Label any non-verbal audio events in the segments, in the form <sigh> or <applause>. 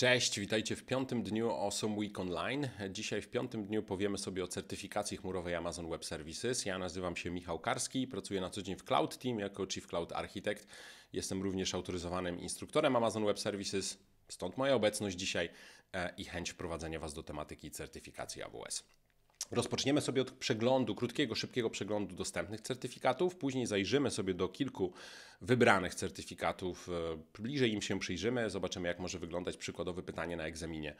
Cześć, witajcie w piątym dniu Awesome Week Online. Dzisiaj w piątym dniu powiemy sobie o certyfikacji chmurowej Amazon Web Services. Ja nazywam się Michał Karski, pracuję na co dzień w Cloud Team jako Chief Cloud Architect. Jestem również autoryzowanym instruktorem Amazon Web Services, stąd moja obecność dzisiaj e, i chęć wprowadzenia Was do tematyki certyfikacji AWS. Rozpoczniemy sobie od przeglądu, krótkiego, szybkiego przeglądu dostępnych certyfikatów, później zajrzymy sobie do kilku wybranych certyfikatów, e, bliżej im się przyjrzymy, zobaczymy jak może wyglądać przykładowe pytanie na egzaminie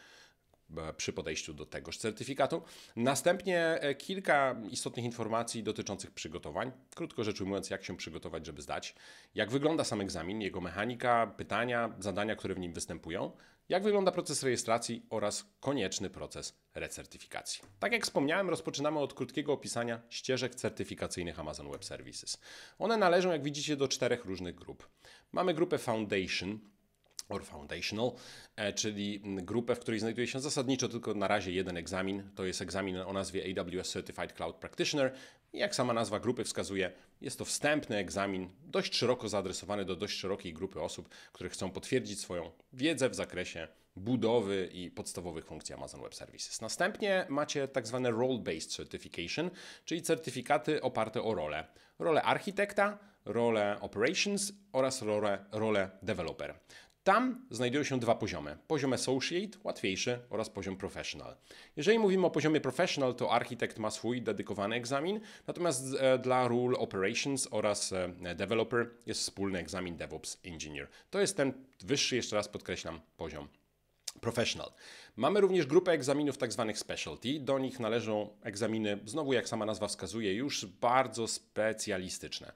E, przy podejściu do tegoż certyfikatu. Następnie e, kilka istotnych informacji dotyczących przygotowań. Krótko rzecz ujmując, jak się przygotować, żeby zdać. Jak wygląda sam egzamin, jego mechanika, pytania, zadania, które w nim występują. Jak wygląda proces rejestracji oraz konieczny proces recertyfikacji. Tak jak wspomniałem, rozpoczynamy od krótkiego opisania ścieżek certyfikacyjnych Amazon Web Services. One należą, jak widzicie, do czterech różnych grup. Mamy grupę Foundation, or foundational, e, czyli grupę, w której znajduje się zasadniczo tylko na razie jeden egzamin. To jest egzamin o nazwie AWS Certified Cloud Practitioner. Jak sama nazwa grupy wskazuje, jest to wstępny egzamin, dość szeroko zaadresowany do dość szerokiej grupy osób, które chcą potwierdzić swoją wiedzę w zakresie budowy i podstawowych funkcji Amazon Web Services. Następnie macie tak zwane role-based certification, czyli certyfikaty oparte o rolę. Rolę architekta, rolę operations oraz role rolę developer. Tam znajdują się dwa poziomy. Poziom associate, łatwiejszy, oraz poziom professional. Jeżeli mówimy o poziomie professional, to architekt ma swój dedykowany egzamin, natomiast e, dla Rule Operations oraz e, Developer jest wspólny egzamin DevOps Engineer. To jest ten wyższy, jeszcze raz podkreślam, poziom professional. Mamy również grupę egzaminów tzw. Tak specialty. Do nich należą egzaminy, znowu jak sama nazwa wskazuje, już bardzo specjalistyczne.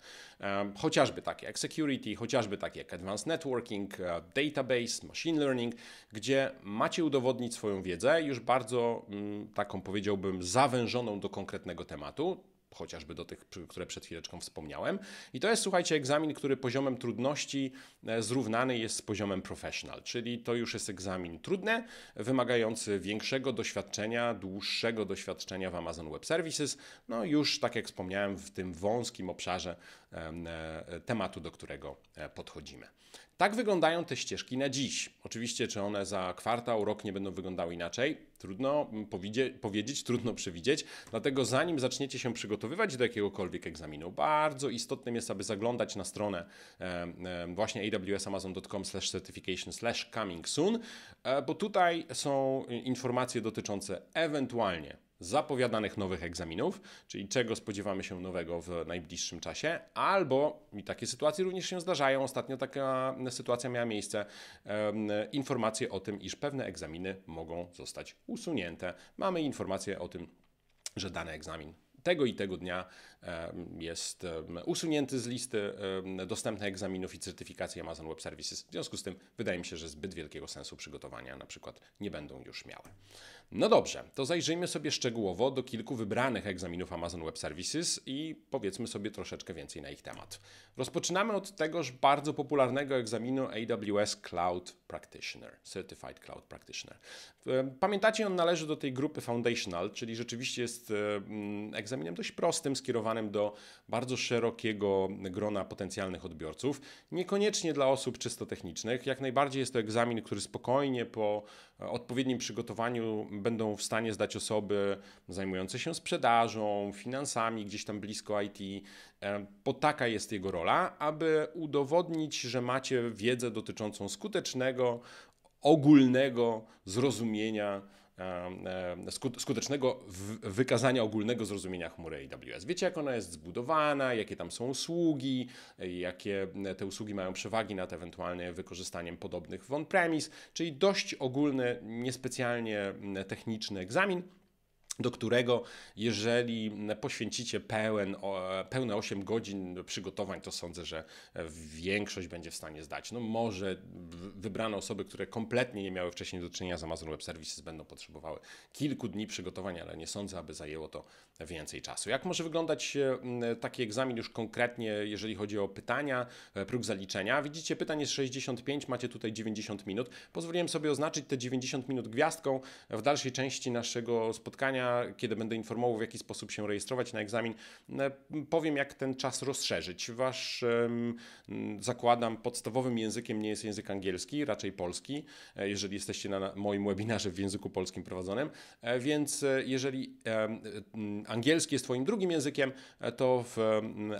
Chociażby takie jak security, chociażby takie jak advanced networking, e, database, machine learning, gdzie macie udowodnić swoją wiedzę, już bardzo mm, taką powiedziałbym zawężoną do konkretnego tematu chociażby do tych, które przed chwileczką wspomniałem. I to jest, słuchajcie, egzamin, który poziomem trudności e, zrównany jest z poziomem professional, czyli to już jest egzamin trudny, wymagający większego doświadczenia, dłuższego doświadczenia w Amazon Web Services. No już, tak jak wspomniałem, w tym wąskim obszarze E, tematu, do którego e, podchodzimy. Tak wyglądają te ścieżki na dziś. Oczywiście, czy one za kwartał, rok nie będą wyglądały inaczej, trudno powiedzieć, trudno przewidzieć. Dlatego, zanim zaczniecie się przygotowywać do jakiegokolwiek egzaminu, bardzo istotnym jest, aby zaglądać na stronę właśnie awsamazon.com certification coming soon, e, bo tutaj są informacje dotyczące ewentualnie zapowiadanych nowych egzaminów, czyli czego spodziewamy się nowego w najbliższym czasie, albo i takie sytuacje również się zdarzają. Ostatnio taka sytuacja miała miejsce. Informacje o tym, iż pewne egzaminy mogą zostać usunięte. Mamy informacje o tym, że dany egzamin tego i tego dnia jest usunięty z listy dostępnych egzaminów i certyfikacji Amazon Web Services. W związku z tym wydaje mi się, że zbyt wielkiego sensu przygotowania na przykład nie będą już miały. No dobrze, to zajrzyjmy sobie szczegółowo do kilku wybranych egzaminów Amazon Web Services i powiedzmy sobie troszeczkę więcej na ich temat. Rozpoczynamy od tegoż bardzo popularnego egzaminu AWS Cloud Practitioner, Certified Cloud Practitioner. E, pamiętacie, on należy do tej grupy Foundational, czyli rzeczywiście jest e, mm, egzaminem dość prostym, skierowanym do bardzo szerokiego grona potencjalnych odbiorców. Niekoniecznie dla osób czysto technicznych, jak najbardziej jest to egzamin, który spokojnie po odpowiednim przygotowaniu będą w stanie zdać osoby zajmujące się sprzedażą, finansami, gdzieś tam blisko IT, e, bo taka jest jego rola, aby udowodnić, że macie wiedzę dotyczącą skutecznego, ogólnego zrozumienia E, e, skutecznego wykazania ogólnego zrozumienia chmury AWS. Wiecie, jak ona jest zbudowana, jakie tam są usługi, e, jakie te usługi mają przewagi nad ewentualnie wykorzystaniem podobnych w on-premise, czyli dość ogólny, niespecjalnie techniczny egzamin do którego jeżeli poświęcicie pełen, pełne 8 godzin przygotowań, to sądzę, że większość będzie w stanie zdać. No może wybrane osoby, które kompletnie nie miały wcześniej do czynienia z Amazon Web Services będą potrzebowały kilku dni przygotowań, ale nie sądzę, aby zajęło to więcej czasu. Jak może wyglądać e, taki egzamin już konkretnie, jeżeli chodzi o pytania, e, próg zaliczenia? Widzicie, pytań jest 65, macie tutaj 90 minut. Pozwoliłem sobie oznaczyć te 90 minut gwiazdką. W dalszej części naszego spotkania kiedy będę informował, w jaki sposób się rejestrować na egzamin, e, powiem, jak ten czas rozszerzyć. Wasz, zakładam, podstawowym językiem nie jest język angielski, raczej polski, e, jeżeli jesteście na moim webinarze w języku polskim prowadzonym. E, więc jeżeli angielski jest Twoim drugim językiem, to w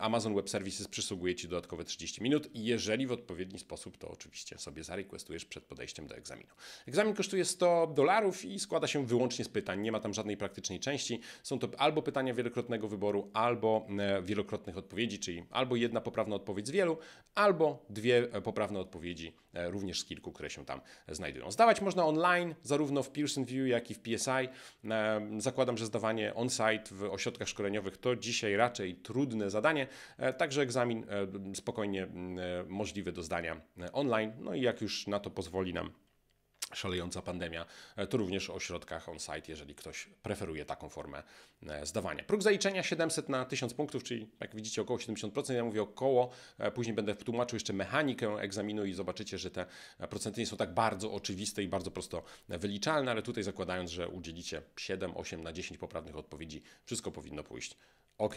Amazon Web Services przysługuje Ci dodatkowe 30 minut, jeżeli w odpowiedni sposób to oczywiście sobie zarequestujesz przed podejściem do egzaminu. Egzamin kosztuje 100 dolarów i składa się wyłącznie z pytań, nie ma tam żadnej praktyki praktycznej części. Są to albo pytania wielokrotnego wyboru, albo e, wielokrotnych odpowiedzi, czyli albo jedna poprawna odpowiedź z wielu, albo dwie e, poprawne odpowiedzi e, również z kilku, które się tam znajdują. Zdawać można online, zarówno w Pearson View, jak i w PSI. Zakładam, że zdawanie on-site w ośrodkach szkoleniowych to dzisiaj raczej trudne zadanie, także egzamin spokojnie możliwy do zdania online, no i jak już na to pozwoli nam szalejąca pandemia, e, to również o środkach on-site, jeżeli ktoś preferuje taką formę e, zdawania. Próg zaliczenia 700 na 1000 punktów, czyli jak widzicie około 70%, ja mówię około, e, później będę tłumaczył jeszcze mechanikę egzaminu i zobaczycie, że te procenty nie są tak bardzo oczywiste i bardzo prosto wyliczalne, ale tutaj zakładając, że udzielicie 7, 8 na 10 poprawnych odpowiedzi, wszystko powinno pójść OK.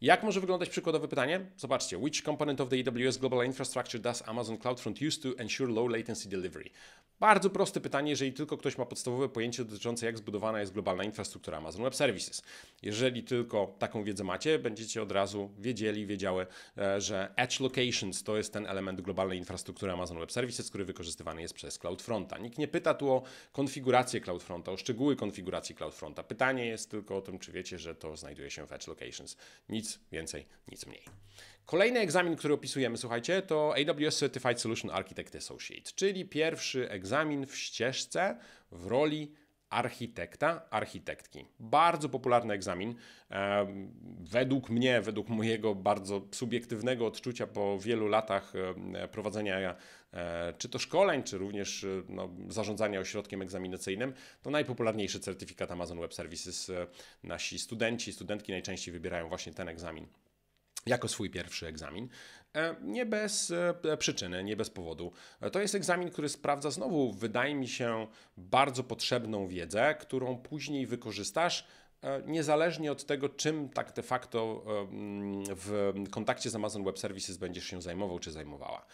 Jak może wyglądać przykładowe pytanie? Zobaczcie. Which component of the AWS Global Infrastructure does Amazon Cloudfront use to ensure low latency delivery? Bardzo proste pytanie, jeżeli tylko ktoś ma podstawowe pojęcie dotyczące jak zbudowana jest globalna infrastruktura Amazon Web Services. Jeżeli tylko taką wiedzę macie, będziecie od razu wiedzieli, wiedziały, e, że Edge Locations to jest ten element globalnej infrastruktury Amazon Web Services, który wykorzystywany jest przez CloudFronta. Nikt nie pyta tu o konfigurację CloudFronta, o szczegóły konfiguracji CloudFronta. Pytanie jest tylko o tym, czy wiecie, że to znajduje się w Edge Locations. Nic więcej, nic mniej. Kolejny egzamin, który opisujemy, słuchajcie, to AWS Certified Solution Architect Associate, czyli pierwszy egzamin w ścieżce w roli architekta, architektki. Bardzo popularny egzamin. Według mnie, według mojego bardzo subiektywnego odczucia po wielu latach prowadzenia E, czy to szkoleń, czy również e, no, zarządzania ośrodkiem egzaminacyjnym, to najpopularniejszy certyfikat Amazon Web Services. E, nasi studenci, studentki najczęściej wybierają właśnie ten egzamin jako swój pierwszy egzamin. Nie bez przyczyny, nie bez powodu. To jest egzamin, który sprawdza znowu, wydaje mi się, bardzo potrzebną wiedzę, którą później wykorzystasz E, niezależnie od tego, czym tak de facto e, mm, w kontakcie z Amazon Web Services będziesz się zajmował czy zajmowała.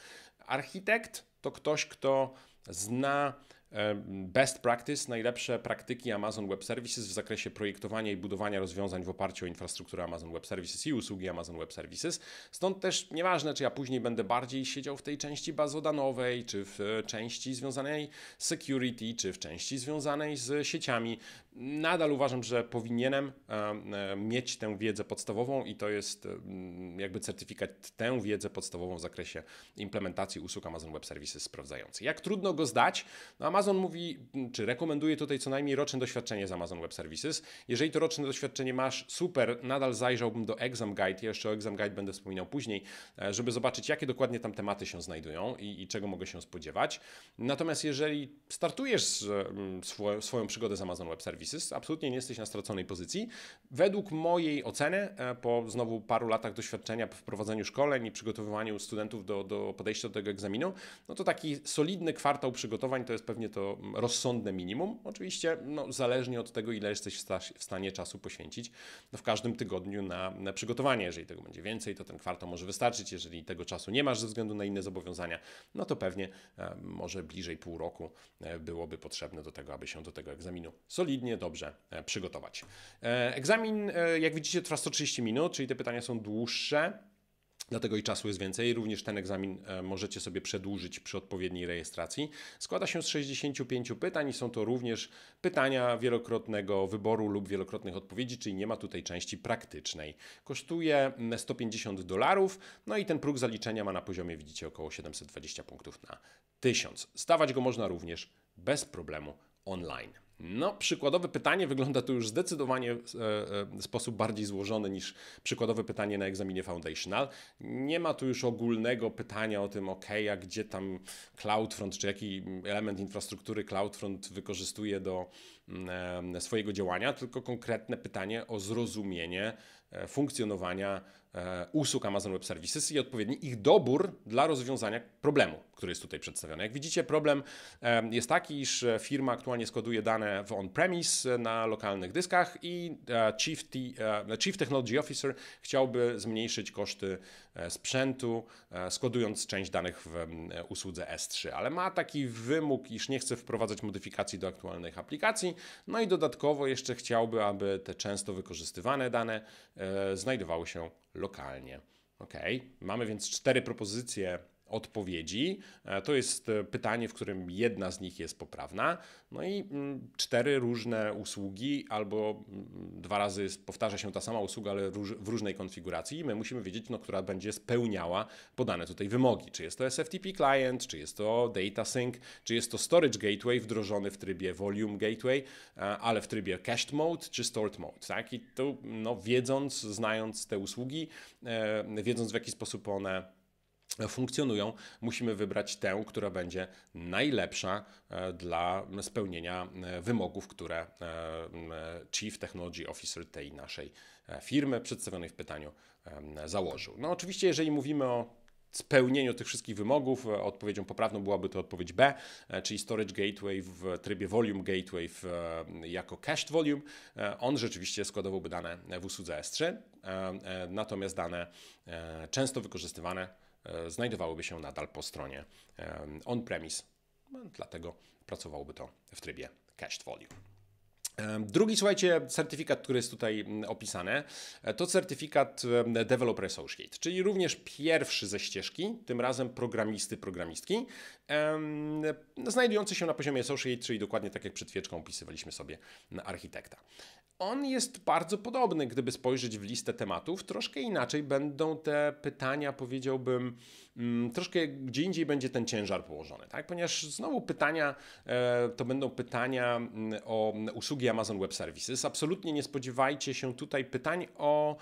Architekt to ktoś, kto zna e, best practice, najlepsze praktyki Amazon Web Services w zakresie projektowania i budowania rozwiązań w oparciu o infrastrukturę Amazon Web Services i usługi Amazon Web Services. Stąd też nieważne, czy ja później będę bardziej siedział w tej części bazodanowej, czy w części związanej z security, czy w części związanej z sieciami. Nadal uważam, że powinienem e, e, mieć tę wiedzę podstawową i to jest e, mm, jakby certyfikat, tę wiedzę podstawową w zakresie implementacji usług Amazon Web Services sprawdzający. Jak trudno go zdać? No Amazon mówi, mm, czy rekomenduje tutaj co najmniej roczne doświadczenie z Amazon Web Services. Jeżeli to roczne doświadczenie masz, super, nadal zajrzałbym do Exam Guide, jeszcze o Exam Guide będę wspominał później, żeby zobaczyć, jakie dokładnie tam tematy się znajdują i, i czego mogę się spodziewać. Natomiast jeżeli startujesz mm, swoją przygodę z Amazon Web Services, Absolutnie nie jesteś na straconej pozycji. Według mojej oceny, e, po znowu paru latach doświadczenia w prowadzeniu szkoleń i przygotowywaniu studentów do, do podejścia do tego egzaminu, no to taki solidny kwartał przygotowań to jest pewnie to mm, rozsądne minimum. Oczywiście no, zależnie od tego, ile jesteś w stanie czasu poświęcić no, w każdym tygodniu na, na przygotowanie. Jeżeli tego będzie więcej, to ten kwartał może wystarczyć. Jeżeli tego czasu nie masz ze względu na inne zobowiązania, no to pewnie e, może bliżej pół roku e, byłoby potrzebne do tego, aby się do tego egzaminu solidnie dobrze e, przygotować. E, egzamin, e, jak widzicie, trwa 130 minut, czyli te pytania są dłuższe. Dlatego i czasu jest więcej. Również ten egzamin możecie sobie przedłużyć przy odpowiedniej rejestracji. Składa się z 65 pytań i są to również pytania wielokrotnego wyboru lub wielokrotnych odpowiedzi, czyli nie ma tutaj części praktycznej. Kosztuje 150 dolarów, no i ten próg zaliczenia ma na poziomie, widzicie, około 720 punktów na 1000. Zdawać go można również bez problemu online. No, przykładowe pytanie wygląda tu już zdecydowanie e, e, w sposób bardziej złożony niż przykładowe pytanie na egzaminie foundational. Nie ma tu już ogólnego pytania o tym, ok, a gdzie tam CloudFront, czy jaki element infrastruktury CloudFront wykorzystuje do mm, e, swojego działania, tylko konkretne pytanie o zrozumienie funkcjonowania E, usług Amazon Web Services i odpowiedni ich dobór dla rozwiązania problemu, który jest tutaj przedstawiony. Jak widzicie, problem jest taki, iż firma aktualnie skoduje dane w on-premise e, na lokalnych dyskach i e, Chief, T, Chief Technology Officer chciałby zmniejszyć koszty sprzętu, skodując część danych w usłudze S3, ale ma taki wymóg, iż nie chce wprowadzać modyfikacji do aktualnych aplikacji, no i dodatkowo jeszcze chciałby, aby te często wykorzystywane dane znajdowały się lokalnie. Ok, mamy więc cztery propozycje odpowiedzi. E, to jest e, pytanie, w którym jedna z nich jest poprawna. No i mm, cztery różne usługi, albo mm, dwa razy powtarza się ta sama usługa, ale w różnej konfiguracji. I my musimy wiedzieć, no, która będzie spełniała podane tutaj wymogi. Czy jest to SFTP client, czy jest to data sync, czy jest to storage gateway wdrożony w trybie volume gateway, e, ale w trybie cached mode czy stored mode. Tak? I tu no, wiedząc, znając te usługi, wiedząc w jaki sposób one funkcjonują, musimy wybrać tę, która będzie najlepsza e, dla spełnienia e, wymogów, które e, Chief Technology Officer tej naszej firmy przedstawionej w pytaniu założył. No oczywiście, jeżeli mówimy o spełnieniu tych wszystkich wymogów. Odpowiedzią poprawną byłaby to odpowiedź B, czyli Storage Gateway w trybie Volume Gateway w, jako Cached Volume. On rzeczywiście składowałby dane w usłudze S3, natomiast dane często wykorzystywane E, znajdowałyby się nadal po stronie e, on-premise, no, dlatego pracowałoby to w trybie cached volume. E, drugi, słuchajcie, certyfikat, który jest tutaj opisany, to certyfikat Developer Associate, czyli również pierwszy ze ścieżki, tym razem programisty, programistki, no, znajdujący się na poziomie Associate, czyli dokładnie tak jak przed chwileczką opisywaliśmy sobie architekta on jest bardzo podobny, gdyby spojrzeć w listę tematów. Troszkę inaczej będą te pytania, powiedziałbym, Mm, troszkę gdzie indziej będzie ten ciężar położony, tak? Ponieważ znowu pytania e, to będą pytania mm, o usługi Amazon Web Services. Absolutnie nie spodziewajcie się tutaj pytań o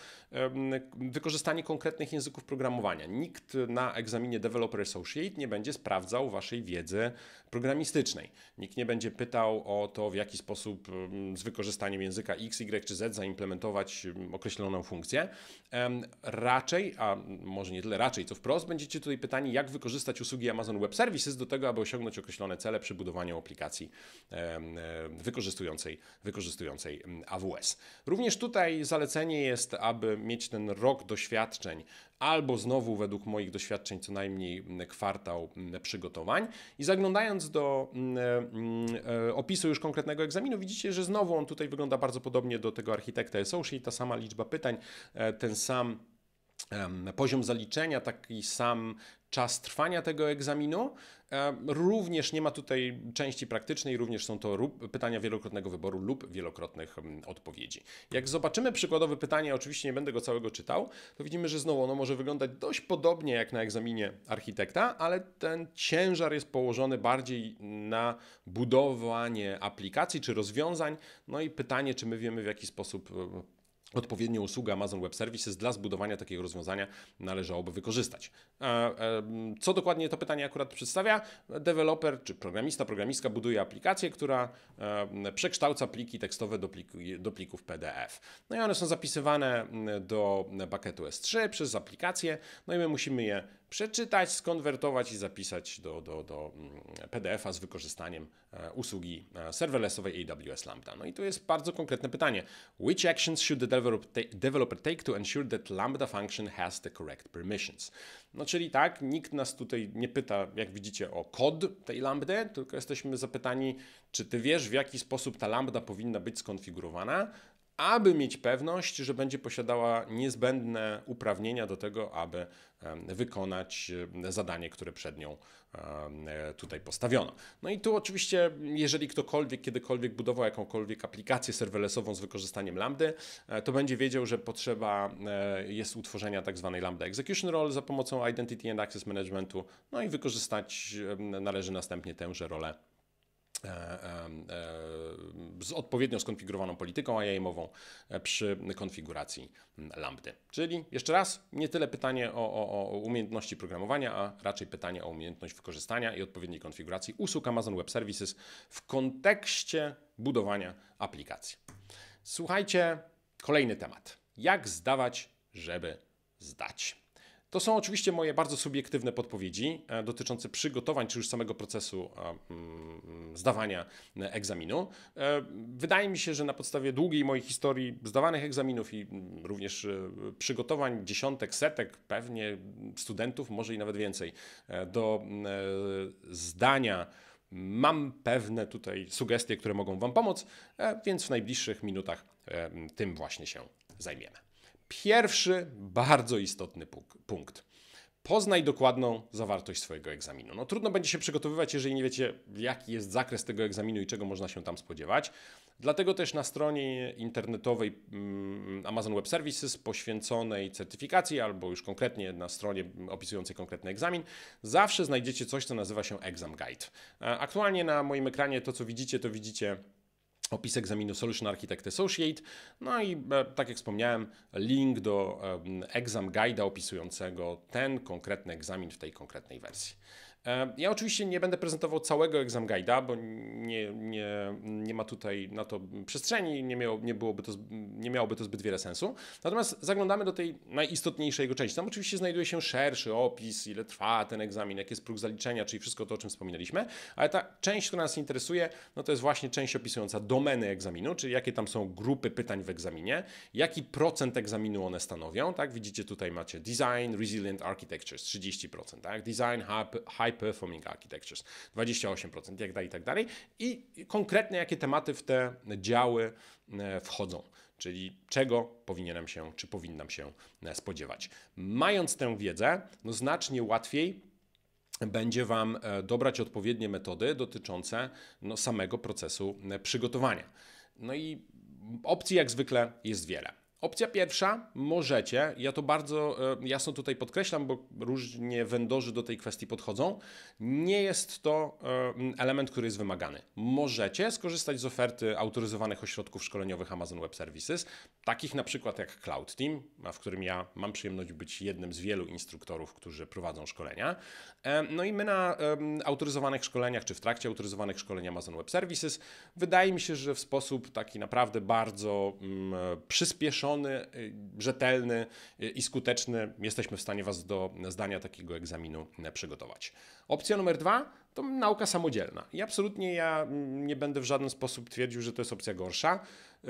wykorzystanie konkretnych języków programowania. Nikt na egzaminie Developer Associate nie będzie sprawdzał waszej wiedzy programistycznej. Nikt nie będzie pytał o to, w jaki sposób z wykorzystaniem języka X, Y czy Z zaimplementować określoną funkcję. Raczej, a może nie tyle raczej, co wprost, będziecie tutaj pytanie, jak wykorzystać usługi Amazon Web Services do tego, aby osiągnąć określone cele przy budowaniu aplikacji wykorzystującej, wykorzystującej AWS. Również tutaj zalecenie jest, aby mieć ten rok doświadczeń albo znowu według moich doświadczeń co najmniej kwartał przygotowań. I zaglądając do e, e, opisu już konkretnego egzaminu, widzicie, że znowu on tutaj wygląda bardzo podobnie do tego architekta SO, czyli ta sama liczba pytań, e, ten sam poziom zaliczenia, taki sam czas trwania tego egzaminu. Również nie ma tutaj części praktycznej, również są to pytania wielokrotnego wyboru lub wielokrotnych odpowiedzi. Jak zobaczymy przykładowe pytanie, oczywiście nie będę go całego czytał, to widzimy, że znowu ono może wyglądać dość podobnie jak na egzaminie architekta, ale ten ciężar jest położony bardziej na budowanie aplikacji czy rozwiązań. No i pytanie, czy my wiemy w jaki sposób odpowiednią usługę Amazon Web Services dla zbudowania takiego rozwiązania należałoby wykorzystać. Co dokładnie to pytanie akurat przedstawia? Deweloper czy programista, programistka buduje aplikację, która przekształca pliki tekstowe do, do plików PDF. No i one są zapisywane do bucketu S3 przez aplikację, no i my musimy je przeczytać, skonwertować i zapisać do, do, do mm, PDF-a z wykorzystaniem e, usługi e, serverlessowej AWS Lambda. No i tu jest bardzo konkretne pytanie. Which actions should the developer take to ensure that Lambda function has the correct permissions? No czyli tak, nikt nas tutaj nie pyta, jak widzicie, o kod tej Lambdy, tylko jesteśmy zapytani, czy ty wiesz, w jaki sposób ta Lambda powinna być skonfigurowana, aby mieć pewność, że będzie posiadała niezbędne uprawnienia do tego, aby wykonać zadanie, które przed nią tutaj postawiono. No i tu oczywiście, jeżeli ktokolwiek kiedykolwiek budował jakąkolwiek aplikację serverlessową z wykorzystaniem lambdy, e, to będzie wiedział, że potrzeba e, jest utworzenia tak zwanej lambda execution role za pomocą Identity and Access Managementu, no i wykorzystać należy następnie tęże rolę E, e, z odpowiednio skonfigurowaną polityką ja ową e, przy konfiguracji lambda. Czyli jeszcze raz, nie tyle pytanie o, o, o, umiejętności programowania, a raczej pytanie o umiejętność wykorzystania i odpowiedniej konfiguracji usług Amazon Web Services w kontekście budowania aplikacji. Słuchajcie, kolejny temat. Jak zdawać, żeby zdać? To są oczywiście moje bardzo subiektywne podpowiedzi e, dotyczące przygotowań czy już samego procesu mm, mm, zdawania e, egzaminu. E, wydaje mi się, że na podstawie długiej mojej historii zdawanych egzaminów i mm, również przygotowań dziesiątek, setek pewnie studentów, może i nawet więcej, do zdania. Mam pewne tutaj sugestie, które mogą Wam pomóc, więc w najbliższych minutach tym właśnie się zajmiemy. Pierwszy bardzo istotny punkt. Poznaj dokładną zawartość swojego egzaminu. No trudno będzie się przygotowywać, jeżeli nie wiecie, jaki jest zakres tego egzaminu i czego można się tam spodziewać. Dlatego też na stronie internetowej mm, Amazon Web Services poświęconej certyfikacji, albo już konkretnie na stronie opisującej konkretny egzamin, zawsze znajdziecie coś, co nazywa się Exam Guide. E, aktualnie na moim ekranie to, co widzicie, to widzicie opis egzaminu Solution Architect Associate. No i e, tak jak wspomniałem, link do exam guide'a opisującego ten konkretny egzamin w tej konkretnej wersji. Ja oczywiście nie będę prezentował całego exam guide'a, bo nie, nie, nie ma tutaj na to przestrzeni, nie, miało, nie, byłoby to, nie miałoby to zbyt wiele sensu. Natomiast zaglądamy do tej najistotniejszej jego części. Tam oczywiście znajduje się szerszy opis, ile trwa ten egzamin, jaki jest próg zaliczenia, czyli wszystko to, o czym wspominaliśmy. Ale ta część, która nas interesuje, no to jest właśnie część opisująca domeny egzaminu, czyli jakie tam są grupy pytań w egzaminie, jaki procent egzaminu one stanowią. Tak, widzicie tutaj macie design, resilient architectures 30%, tak? design, high High Performing Architectures. 28% jak dalej, i tak dalej. I konkretnie jakie tematy w te działy e, wchodzą czyli czego powinienem się, czy powinnam się e, spodziewać. Mając tę wiedzę, no znacznie łatwiej będzie Wam e, dobrać odpowiednie metody dotyczące no, samego procesu przygotowania. No i opcji jak zwykle jest wiele. Opcja pierwsza, możecie, ja to bardzo e, jasno tutaj podkreślam, bo różnie wędorzy do tej kwestii podchodzą, nie jest to e, element, który jest wymagany. Możecie skorzystać z oferty autoryzowanych ośrodków szkoleniowych Amazon Web Services, takich na przykład jak Cloud Team, w którym ja mam przyjemność być jednym z wielu instruktorów, którzy prowadzą szkolenia. E, no i my na autoryzowanych szkoleniach, czy w trakcie autoryzowanych szkolenia Amazon Web Services, wydaje mi się, że w sposób taki naprawdę bardzo mm, przyspieszony, wyważony, y, rzetelny y, i skuteczny, jesteśmy w stanie Was do zdania takiego egzaminu e, przygotować. Opcja numer dwa to nauka samodzielna. I absolutnie ja nie będę w żaden sposób twierdził, że to jest opcja gorsza. E,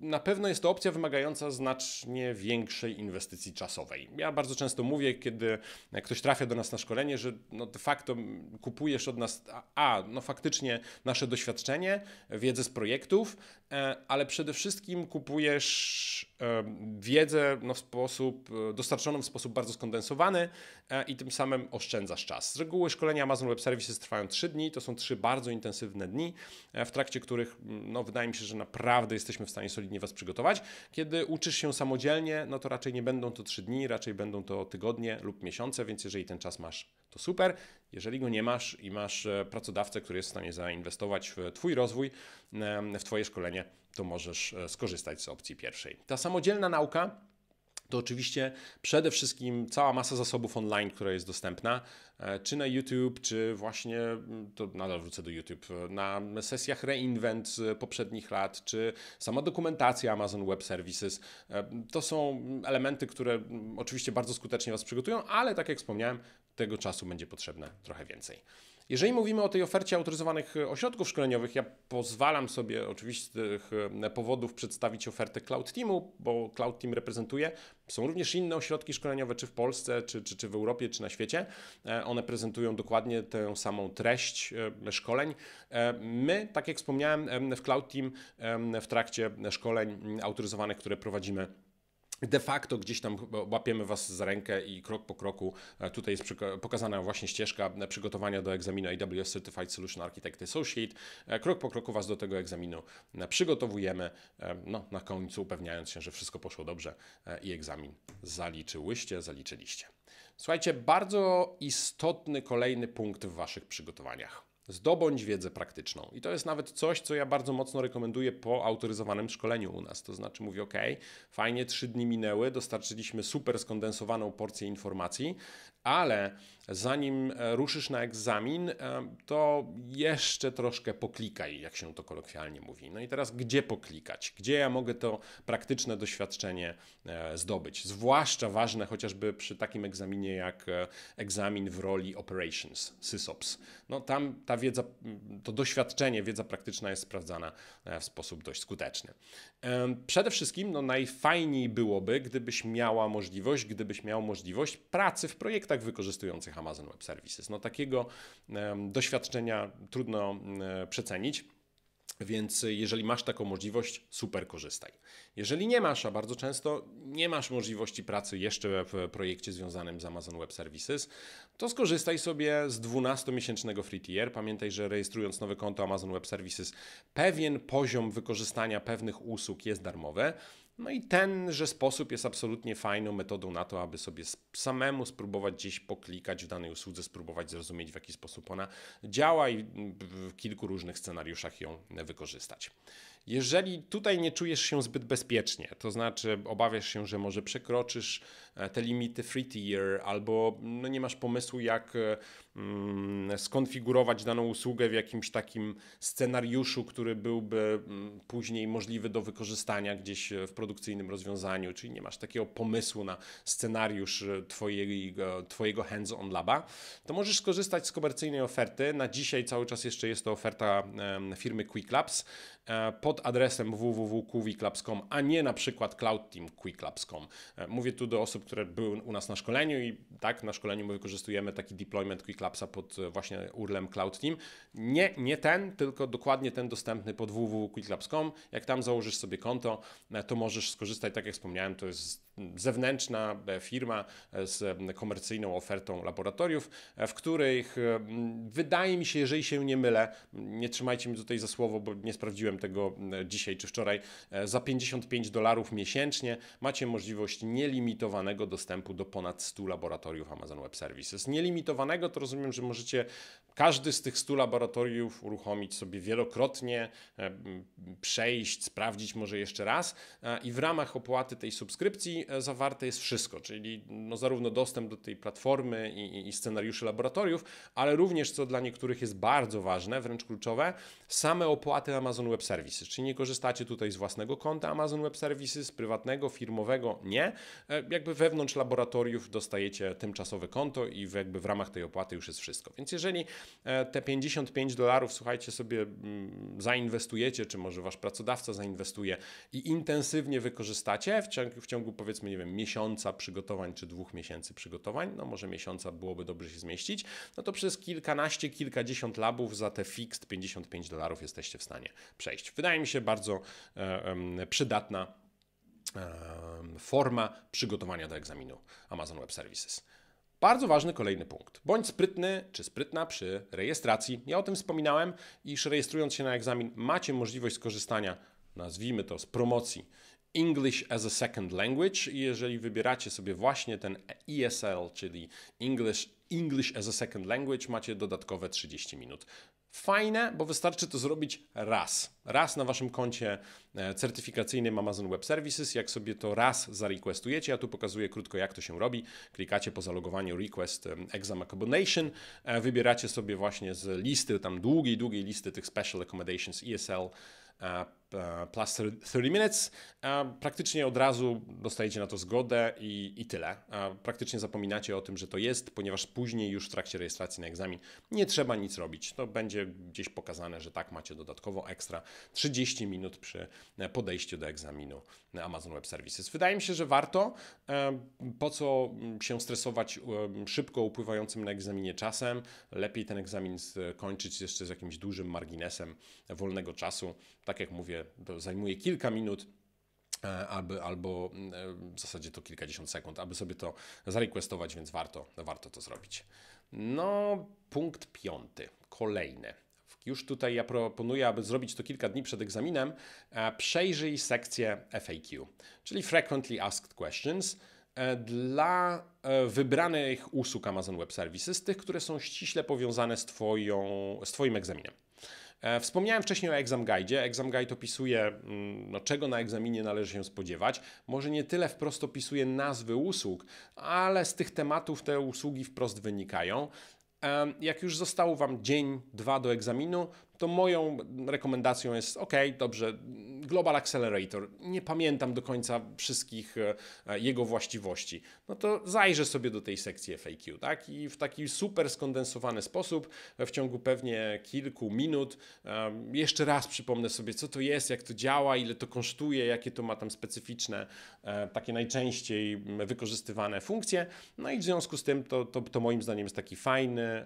na pewno jest to opcja wymagająca znacznie większej inwestycji czasowej. Ja bardzo często mówię, kiedy e, ktoś trafia do nas na szkolenie, że no de facto kupujesz od nas, a no faktycznie nasze doświadczenie, wiedzę z projektów, ale przede wszystkim kupujesz wiedzę no, w sposób, e, dostarczoną w sposób bardzo skondensowany e, i tym samym oszczędzasz czas. Z reguły szkolenia Amazon Web Services trwają 3 dni, to są trzy bardzo intensywne dni, e, w trakcie których no, wydaje mi się, że naprawdę jesteśmy w stanie solidnie Was przygotować. Kiedy uczysz się samodzielnie, no to raczej nie będą to 3 dni, raczej będą to tygodnie lub miesiące, więc jeżeli ten czas masz, to super. Jeżeli go nie masz i masz pracodawcę, który jest w stanie zainwestować w Twój rozwój, w Twoje szkolenie, to możesz e, skorzystać z opcji pierwszej. Ta samodzielna nauka to oczywiście przede wszystkim cała masa zasobów online, która jest dostępna, e, czy na YouTube, czy właśnie, mm, to nadal wrócę do YouTube, e, na sesjach reinvent z poprzednich lat, czy sama dokumentacja Amazon Web Services. To są elementy, które mm, oczywiście bardzo skutecznie Was przygotują, ale tak jak wspomniałem, tego czasu będzie potrzebne trochę więcej. Jeżeli mówimy o tej ofercie autoryzowanych e, ośrodków szkoleniowych, ja pozwalam sobie oczywiście z tych e, powodów przedstawić ofertę Cloud Teamu, bo Cloud Team reprezentuje. Są również inne ośrodki szkoleniowe, czy w Polsce, czy, czy, czy w Europie, czy na świecie. E, one prezentują dokładnie tę samą treść szkoleń. My, tak jak wspomniałem, w Cloud Team w trakcie szkoleń autoryzowanych, które prowadzimy, de facto gdzieś tam łapiemy Was za rękę i krok po kroku e, tutaj jest pokazana właśnie ścieżka e, przygotowania do egzaminu AWS Certified Solution Architect Associate. E, krok po kroku Was do tego egzaminu przygotowujemy, no na końcu upewniając się, że wszystko poszło dobrze i egzamin zaliczyłyście, zaliczyliście. Słuchajcie, bardzo istotny kolejny punkt w Waszych przygotowaniach. Zdobądź wiedzę praktyczną. I to jest nawet coś, co ja bardzo mocno rekomenduję po autoryzowanym szkoleniu u nas. To znaczy mówię, ok, fajnie, trzy dni minęły, dostarczyliśmy super skondensowaną porcję informacji, ale zanim e, ruszysz na egzamin, e, to jeszcze troszkę poklikaj, jak się to kolokwialnie mówi. No i teraz gdzie poklikać? Gdzie ja mogę to praktyczne doświadczenie e, zdobyć? Zwłaszcza ważne chociażby przy takim egzaminie jak egzamin w roli operations, SysOps. No tam ta wiedza, to doświadczenie, wiedza praktyczna jest sprawdzana w sposób dość skuteczny. Przede wszystkim no, najfajniej byłoby, gdybyś miała możliwość, gdybyś miał możliwość pracy w projektach wykorzystujących Amazon Web Services. No takiego doświadczenia trudno przecenić. Więc jeżeli masz taką możliwość, super korzystaj. Jeżeli nie masz, a bardzo często nie masz możliwości pracy jeszcze w projekcie związanym z Amazon Web Services, to skorzystaj sobie z 12-miesięcznego free tier. Pamiętaj, że rejestrując nowe konto Amazon Web Services, pewien poziom wykorzystania pewnych usług jest darmowy. No i tenże sposób jest absolutnie fajną metodą na to, aby sobie samemu spróbować gdzieś poklikać w danej usłudze, spróbować zrozumieć w jaki sposób ona działa i w kilku różnych scenariuszach ją wykorzystać. Jeżeli tutaj nie czujesz się zbyt bezpiecznie, to znaczy obawiasz się, że może przekroczysz E, te limity free tier, albo no nie masz pomysłu, jak e, mm, skonfigurować daną usługę w jakimś takim scenariuszu, który byłby mm, później możliwy do wykorzystania gdzieś e, w produkcyjnym rozwiązaniu, czyli nie masz takiego pomysłu na scenariusz twojego, twojego hands-on laba, to możesz skorzystać z komercyjnej oferty. Na dzisiaj cały czas jeszcze jest to oferta firmy Quick Labs. E, pod adresem www.qwiclabs.com, a nie na przykład cloudteamquicklabs.com. E, mówię tu do osób, które były u nas na szkoleniu i tak, na szkoleniu my wykorzystujemy taki deployment QuickLabsa pod e, właśnie urlem CloudTeam. Nie, nie ten, tylko dokładnie ten dostępny pod www.quicklabs.com. Jak tam założysz sobie konto, to możesz skorzystać, tak jak wspomniałem, to jest zewnętrzna e, firma e, z komercyjną ofertą laboratoriów, e, w których wydaje mi się, jeżeli się nie mylę, nie trzymajcie mi tutaj za słowo, bo nie sprawdziłem tego dzisiaj czy wczoraj, za 55 dolarów miesięcznie macie możliwość nielimitowanego dostępu do ponad 100 laboratoriów Amazon Web Services. Nielimitowanego to rozumiem, że możecie każdy z tych 100 laboratoriów uruchomić sobie wielokrotnie, e, przejść, sprawdzić może jeszcze raz e, i w ramach opłaty tej subskrypcji e, zawarte jest wszystko, czyli no zarówno dostęp do tej platformy i, i scenariuszy laboratoriów, ale również, co dla niektórych jest bardzo ważne, wręcz kluczowe, same opłaty Amazon Web Services, czyli nie korzystacie tutaj z własnego konta Amazon Web Services, prywatnego, firmowego, nie, jakby wewnątrz laboratoriów dostajecie tymczasowe konto i jakby w ramach tej opłaty już jest wszystko, więc jeżeli E, te 55 dolarów, słuchajcie, sobie mm, zainwestujecie, czy może wasz pracodawca zainwestuje i intensywnie wykorzystacie w ciągu, w ciągu powiedzmy, nie wiem, miesiąca przygotowań, czy dwóch miesięcy przygotowań, no może miesiąca byłoby dobrze się zmieścić, no to przez kilkanaście, kilkadziesiąt labów za te fixed 55 dolarów jesteście w stanie przejść. Wydaje mi się bardzo e, przydatna e, forma przygotowania do egzaminu Amazon Web Services. Bardzo ważny kolejny punkt. Bądź sprytny czy sprytna przy rejestracji. Ja o tym wspominałem, iż rejestrując się na egzamin macie możliwość skorzystania, nazwijmy to, z promocji English as a Second Language. I jeżeli wybieracie sobie właśnie ten ESL, czyli English, English as a Second Language, macie dodatkowe 30 minut Fajne, bo wystarczy to zrobić raz. Raz na waszym koncie e, certyfikacyjnym Amazon Web Services. Jak sobie to raz zarequestujecie, ja tu pokazuję krótko, jak to się robi. Klikacie po zalogowaniu Request Exam Accommodation. E, wybieracie sobie właśnie z listy, tam długiej, długiej listy tych Special Accommodations ESL e, E, plus 30 minutes, praktycznie od razu dostajecie na to zgodę i, i tyle. Praktycznie zapominacie o tym, że to jest, ponieważ później już w trakcie rejestracji na egzamin nie trzeba nic robić. To będzie gdzieś pokazane, że tak macie dodatkowo ekstra 30 minut przy e, podejściu do egzaminu Amazon Web Services. Wydaje mi się, że warto. E, po co mm, się stresować szybko upływającym na egzaminie czasem? Lepiej ten egzamin skończyć jeszcze z jakimś dużym marginesem wolnego czasu. Tak jak mówię, to zajmuje kilka minut, e, aby, albo mm, e, w zasadzie to kilkadziesiąt sekund, aby sobie to zarequestować, więc warto, warto to zrobić. No, punkt piąty, kolejny. Już tutaj ja proponuję, aby zrobić to kilka dni przed egzaminem, e, przejrzyj sekcję FAQ, czyli Frequently Asked Questions dla wybranych usług Amazon Web Services, tych, które są ściśle powiązane z, twoją, z Twoim egzaminem. E, wspomniałem wcześniej o exam guide. Exam guide opisuje, mm, no, czego na egzaminie należy się spodziewać. Może nie tyle wprost opisuje nazwy usług, ale z tych tematów te usługi wprost wynikają. E, jak już zostało Wam dzień, dwa do egzaminu, to moją rekomendacją jest ok, dobrze, Global Accelerator. Nie pamiętam do końca wszystkich e, jego właściwości. No to zajrzę sobie do tej sekcji FAQ, tak? I w taki super skondensowany sposób, e, w ciągu pewnie kilku minut, e, jeszcze raz przypomnę sobie, co to jest, jak to działa, ile to kosztuje, jakie to ma tam specyficzne, takie najczęściej wykorzystywane funkcje. No i w związku z tym to, to, to moim zdaniem jest taki fajny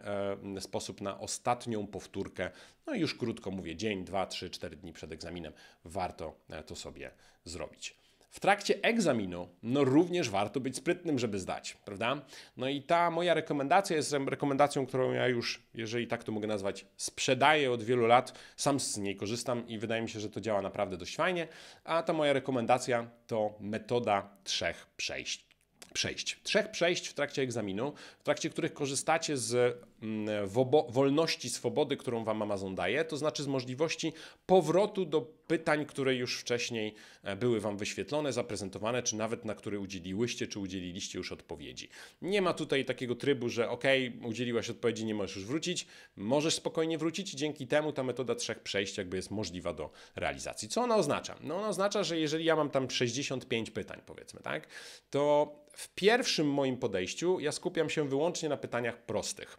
sposób na ostatnią powtórkę no i już krótko mówię, dzień, dwa, trzy, cztery dni przed egzaminem warto e, to sobie zrobić. W trakcie egzaminu, no również warto być sprytnym, żeby zdać, prawda? No i ta moja rekomendacja jest rekomendacją, którą ja już, jeżeli tak to mogę nazwać, sprzedaję od wielu lat. Sam z niej korzystam i wydaje mi się, że to działa naprawdę dość fajnie. A ta moja rekomendacja to metoda trzech przejść przejść. Trzech przejść w trakcie egzaminu, w trakcie których korzystacie z mm, wolności, swobody, którą Wam Amazon daje, to znaczy z możliwości powrotu do pytań, które już wcześniej e, były Wam wyświetlone, zaprezentowane, czy nawet na które udzieliłyście, czy udzieliliście już odpowiedzi. Nie ma tutaj takiego trybu, że ok, udzieliłaś odpowiedzi, nie możesz już wrócić, możesz spokojnie wrócić i dzięki temu ta metoda trzech przejść jakby jest możliwa do realizacji. Co ona oznacza? No ona oznacza, że jeżeli ja mam tam 65 pytań, powiedzmy, tak, to w pierwszym moim podejściu ja skupiam się wyłącznie na pytaniach prostych.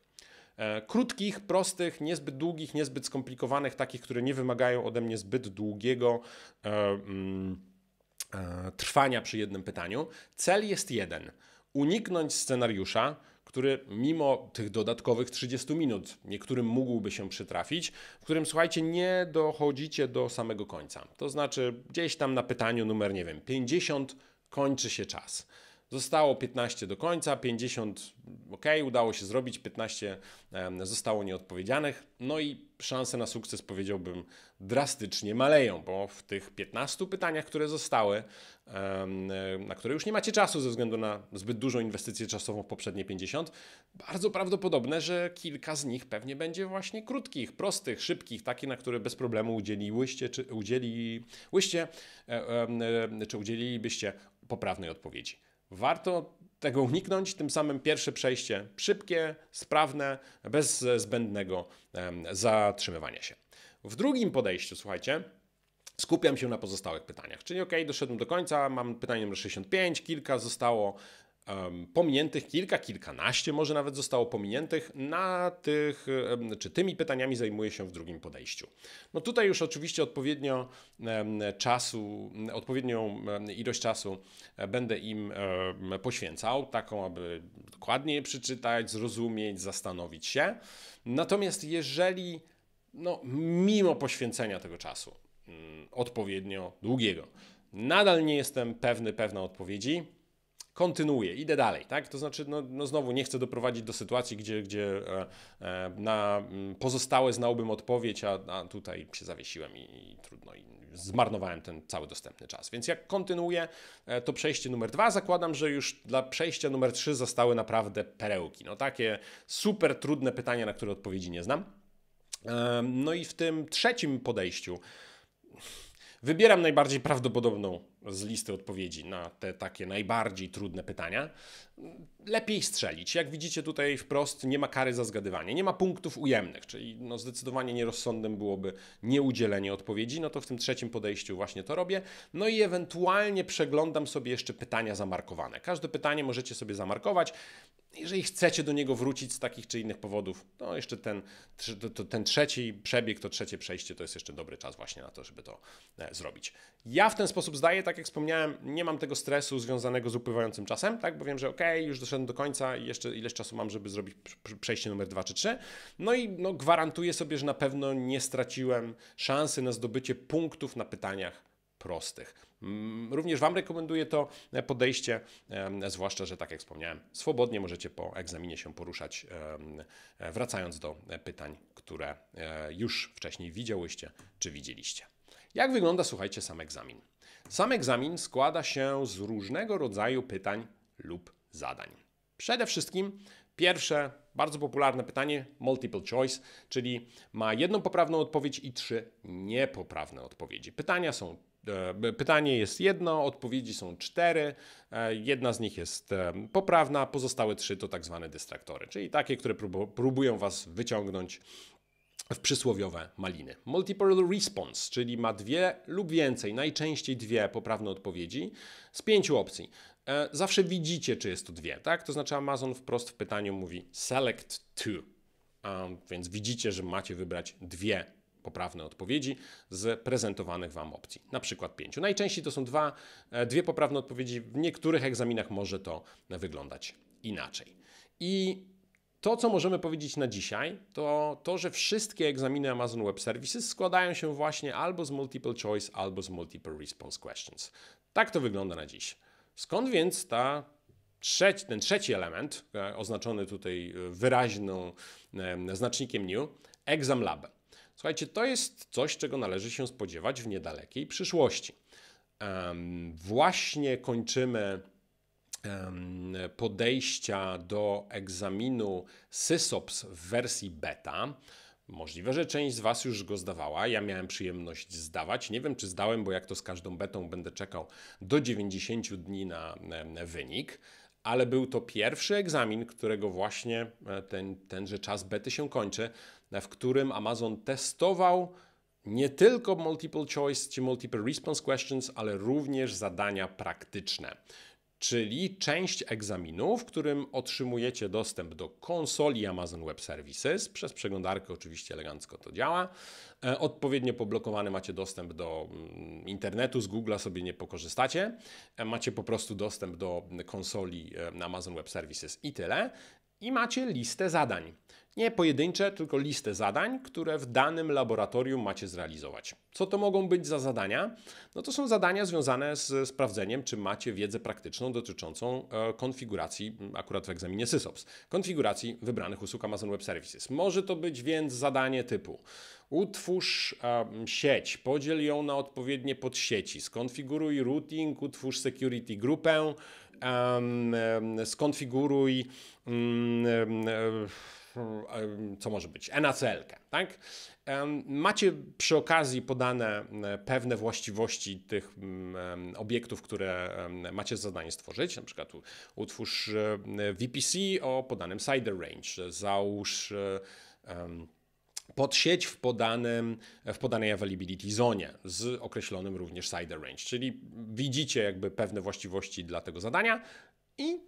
E, krótkich, prostych, niezbyt długich, niezbyt skomplikowanych, takich, które nie wymagają ode mnie zbyt długiego e, mm, e, trwania przy jednym pytaniu. Cel jest jeden: uniknąć scenariusza, który mimo tych dodatkowych 30 minut niektórym mógłby się przytrafić, w którym słuchajcie, nie dochodzicie do samego końca. To znaczy, gdzieś tam na pytaniu numer, nie wiem, 50 kończy się czas. Zostało 15 do końca, 50 ok, udało się zrobić, 15 zostało nieodpowiedzianych. No i szanse na sukces powiedziałbym drastycznie maleją, bo w tych 15 pytaniach, które zostały, na które już nie macie czasu ze względu na zbyt dużą inwestycję czasową w poprzednie 50, bardzo prawdopodobne, że kilka z nich pewnie będzie właśnie krótkich, prostych, szybkich, takie, na które bez problemu udzieliłyście, czy udzieliłyście, e, e, czy udzielilibyście poprawnej odpowiedzi. Warto tego uniknąć, tym samym pierwsze przejście szybkie, sprawne, bez zbędnego zatrzymywania się. W drugim podejściu, słuchajcie, skupiam się na pozostałych pytaniach. Czyli ok, doszedłem do końca, mam pytanie numer 65, kilka zostało, pominiętych kilka, kilkanaście może nawet zostało pominiętych, na tych, czy tymi pytaniami zajmuję się w drugim podejściu. No tutaj już oczywiście odpowiednio czasu, odpowiednią ilość czasu e, będę im poświęcał, taką aby dokładnie je przeczytać, zrozumieć, zastanowić się. Natomiast jeżeli no, mimo poświęcenia tego czasu, mm, odpowiednio długiego, nadal nie jestem pewny, pewna odpowiedzi, kontynuuję, idę dalej, tak? To znaczy, no, no znowu nie chcę doprowadzić do sytuacji, gdzie, gdzie e, e, na mm, pozostałe znałbym odpowiedź, a, a tutaj się zawiesiłem i, i trudno, i zmarnowałem ten cały dostępny czas. Więc jak kontynuuję e, to przejście numer dwa, zakładam, że już dla przejścia numer trzy zostały naprawdę perełki. No takie super trudne pytania, na które odpowiedzi nie znam. No i w tym trzecim podejściu Wybieram najbardziej prawdopodobną z listy odpowiedzi na te takie najbardziej trudne pytania. Lepiej strzelić. Jak widzicie tutaj wprost nie ma kary za zgadywanie, nie ma punktów ujemnych, czyli no zdecydowanie nierozsądnym byłoby nieudzielenie odpowiedzi. No to w tym trzecim podejściu właśnie to robię. No i ewentualnie przeglądam sobie jeszcze pytania zamarkowane. Każde pytanie możecie sobie zamarkować. Jeżeli chcecie do niego wrócić z takich czy innych powodów, to jeszcze ten, to, ten trzeci przebieg, to trzecie przejście to jest jeszcze dobry czas właśnie na to, żeby to e, zrobić. Ja w ten sposób zdaję, tak jak wspomniałem, nie mam tego stresu związanego z upływającym czasem, tak, bo wiem, że ok, już doszedłem do końca i jeszcze ileś czasu mam, żeby zrobić przejście numer dwa czy trzy. No i no, gwarantuję sobie, że na pewno nie straciłem szansy na zdobycie punktów na pytaniach prostych. Mm, również Wam rekomenduję to podejście, zwłaszcza, że tak jak wspomniałem, swobodnie możecie po egzaminie się poruszać, wracając do e, pytań, które e, już wcześniej widziałyście czy widzieliście. Jak wygląda, słuchajcie, sam egzamin? Sam egzamin składa się z różnego rodzaju pytań lub zadań. Przede wszystkim pierwsze, bardzo popularne pytanie, multiple choice, czyli ma jedną poprawną odpowiedź i trzy niepoprawne odpowiedzi. Pytania są E, pytanie jest jedno, odpowiedzi są cztery. E, jedna z nich jest e, poprawna, pozostałe trzy to tak zwane dystraktory, czyli takie, które próbują Was wyciągnąć w przysłowiowe maliny. Multiple response, czyli ma dwie lub więcej, najczęściej dwie poprawne odpowiedzi z pięciu opcji. Zawsze widzicie, czy jest to dwie, tak? To znaczy Amazon wprost w pytaniu mówi select two, więc widzicie, że macie wybrać dwie poprawne odpowiedzi z prezentowanych Wam opcji, na przykład pięciu. Najczęściej to są dwa, e, dwie poprawne odpowiedzi, w niektórych egzaminach może to wyglądać inaczej. I to, co możemy powiedzieć na dzisiaj, to to, że wszystkie egzaminy Amazon Web Services składają się właśnie albo z multiple choice, albo z multiple response questions. Tak to wygląda na dziś. Skąd więc ta trzeci, ten trzeci element, e, oznaczony tutaj e, wyraźną znacznikiem new, exam lab? Słuchajcie, to jest coś, czego należy się spodziewać w niedalekiej przyszłości. Właśnie kończymy podejścia do egzaminu SysOps w wersji beta. Możliwe, że część z Was już go zdawała. Ja miałem przyjemność zdawać. Nie wiem, czy zdałem, bo jak to z każdą betą będę czekał do 90 dni na wynik, ale był to pierwszy egzamin, którego właśnie e, ten, tenże czas bety się kończy w którym Amazon testował nie tylko multiple choice czy multiple response questions, ale również zadania praktyczne. Czyli część egzaminu, w którym otrzymujecie dostęp do konsoli Amazon Web Services, przez przeglądarkę oczywiście elegancko to działa. E, odpowiednio poblokowany macie dostęp do mm, internetu, z Google'a sobie nie pokorzystacie. E, macie po prostu dostęp do konsoli e, Amazon Web Services i tyle i macie listę zadań. Nie pojedyncze, tylko listę zadań, które w danym laboratorium macie zrealizować. Co to mogą być za zadania? No to są zadania związane z sprawdzeniem, czy macie wiedzę praktyczną dotyczącą e, konfiguracji, akurat w egzaminie SysOps, konfiguracji wybranych usług Amazon Web Services. Może to być więc zadanie typu utwórz um, sieć, podziel ją na odpowiednie podsieci, skonfiguruj routing, utwórz security grupę, skonfiguruj mm, co może być, nacl tak? Macie przy okazji podane pewne właściwości tych obiektów, które macie zadanie stworzyć. Na przykład utwórz VPC o podanym CIDR range, załóż pod sieć w, podanym, w podanej availability zone z określonym również side range, czyli widzicie jakby pewne właściwości dla tego zadania i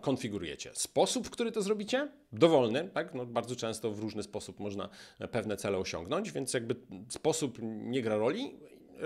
konfigurujecie. Sposób, w który to zrobicie, dowolny, tak? No, bardzo często w różny sposób można pewne cele osiągnąć, więc jakby sposób nie gra roli.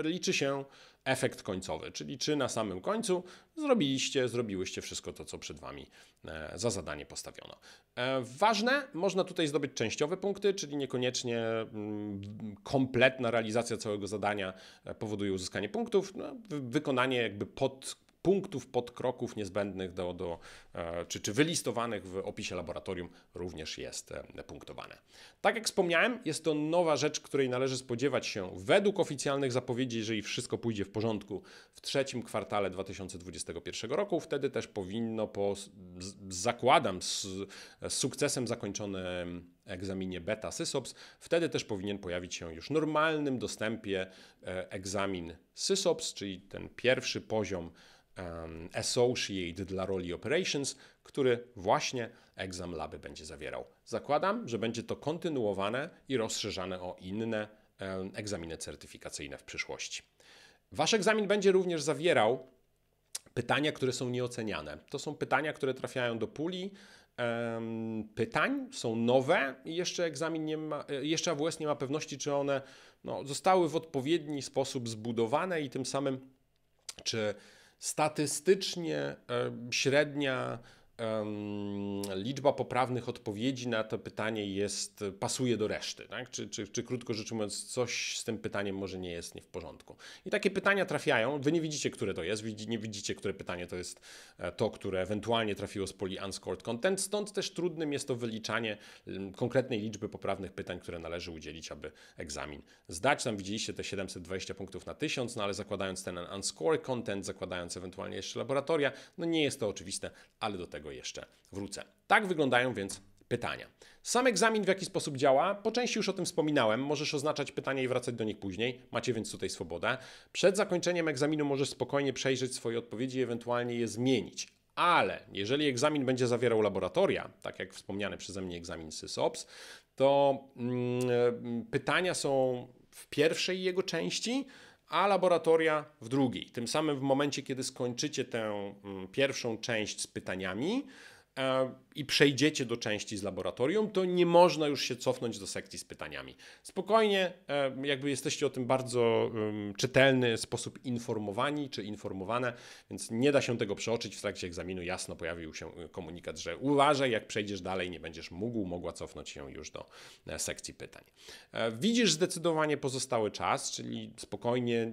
Liczy się efekt końcowy, czyli czy na samym końcu zrobiliście, zrobiłyście wszystko to, co przed Wami e, za zadanie postawiono. E, ważne, można tutaj zdobyć częściowe punkty, czyli niekoniecznie mm, kompletna realizacja całego zadania e, powoduje uzyskanie punktów, no, wykonanie jakby pod punktów podkroków niezbędnych do, do e, czy, czy wylistowanych w opisie laboratorium również jest e, punktowane. Tak jak wspomniałem, jest to nowa rzecz, której należy spodziewać się według oficjalnych zapowiedzi, jeżeli wszystko pójdzie w porządku w trzecim kwartale 2021 roku. Wtedy też powinno po, zakładam, z, z sukcesem zakończonym egzaminie beta SysOps, wtedy też powinien pojawić się już w normalnym dostępie e, egzamin SysOps, czyli ten pierwszy poziom um, associate dla roli operations, który właśnie Exam Laby będzie zawierał. Zakładam, że będzie to kontynuowane i rozszerzane o inne um, egzaminy certyfikacyjne w przyszłości. Wasz egzamin będzie również zawierał pytania, które są nieoceniane. To są pytania, które trafiają do puli pytań, są nowe i jeszcze egzamin nie ma, e, jeszcze AWS nie ma pewności, czy one no, zostały w odpowiedni sposób zbudowane i tym samym, czy Statystycznie średnia um, liczba poprawnych odpowiedzi na to pytanie jest, pasuje do reszty. Tak? Czy, czy, czy krótko rzecz ujmując, coś z tym pytaniem może nie jest nie w porządku. I takie pytania trafiają, wy nie widzicie, które to jest, widzi, nie widzicie, które pytanie to jest e, to, które ewentualnie trafiło z poli unscored content, stąd też trudnym jest to wyliczanie konkretnej liczby poprawnych pytań, które należy udzielić, aby egzamin zdać. Tam widzieliście te 720 punktów na 1000, no ale zakładając ten unscored content, zakładając ewentualnie jeszcze laboratoria, no nie jest to oczywiste, ale do tego jeszcze wrócę. Tak wyglądają więc pytania. Sam egzamin w jaki sposób działa, po części już o tym wspominałem, możesz oznaczać pytania i wracać do nich później, macie więc tutaj swobodę. Przed zakończeniem egzaminu możesz spokojnie przejrzeć swoje odpowiedzi i ewentualnie je zmienić. Ale jeżeli egzamin będzie zawierał laboratoria, tak jak wspomniany przeze mnie egzamin SysOps, to mm, pytania są w pierwszej jego części, a laboratoria w drugiej. Tym samym w momencie, kiedy skończycie tę mm, pierwszą część z pytaniami, E, i przejdziecie do części z laboratorium, to nie można już się cofnąć do sekcji z pytaniami. Spokojnie, e, jakby jesteście o tym bardzo czytelny sposób informowani czy informowane, więc nie da się tego przeoczyć. W trakcie egzaminu jasno pojawił się y, komunikat, że uważaj, jak przejdziesz dalej, nie będziesz mógł, mogła cofnąć się już do e, sekcji pytań. Widzisz zdecydowanie pozostały czas, czyli spokojnie,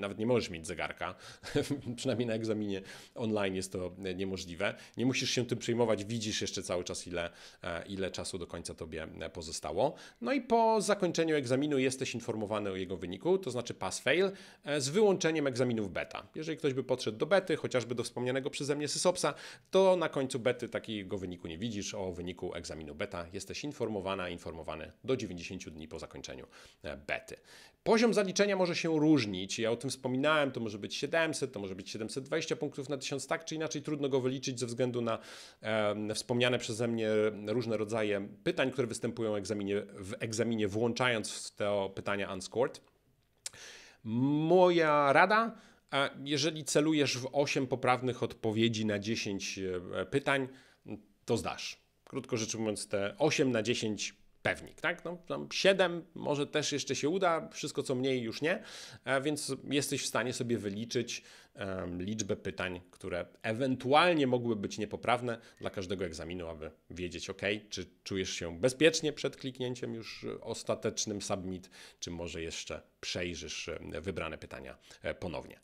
nawet nie możesz mieć zegarka, <laughs> przynajmniej na egzaminie online jest to niemożliwe. Nie musisz się tym przejmować widzisz jeszcze cały czas, ile, e, ile czasu do końca tobie e, pozostało. No i po zakończeniu egzaminu jesteś informowany o jego wyniku, to znaczy pass-fail, e, z wyłączeniem egzaminów beta. Jeżeli ktoś by podszedł do bety, chociażby do wspomnianego przeze mnie Sysopsa, to na końcu bety takiego wyniku nie widzisz. O wyniku egzaminu beta jesteś informowana, informowany do 90 dni po zakończeniu bety. Poziom zaliczenia może się różnić. Ja o tym wspominałem, to może być 700, to może być 720 punktów na 1000, tak czy inaczej trudno go wyliczyć ze względu na wspomniane przeze mnie różne rodzaje pytań, które występują w egzaminie, w egzaminie włączając w te pytania unscored. Moja rada, e, jeżeli celujesz w 8 poprawnych odpowiedzi na 10 e, pytań, to zdasz. Krótko rzecz mówiąc, te 8 na 10 pewnik, tak? No, tam 7 może też jeszcze się uda, wszystko co mniej już nie, e, więc jesteś w stanie sobie wyliczyć, liczbę pytań, które ewentualnie mogły być niepoprawne dla każdego egzaminu, aby wiedzieć, ok, czy czujesz się bezpiecznie przed kliknięciem już e, ostatecznym submit, czy może jeszcze przejrzysz e, wybrane pytania e, ponownie.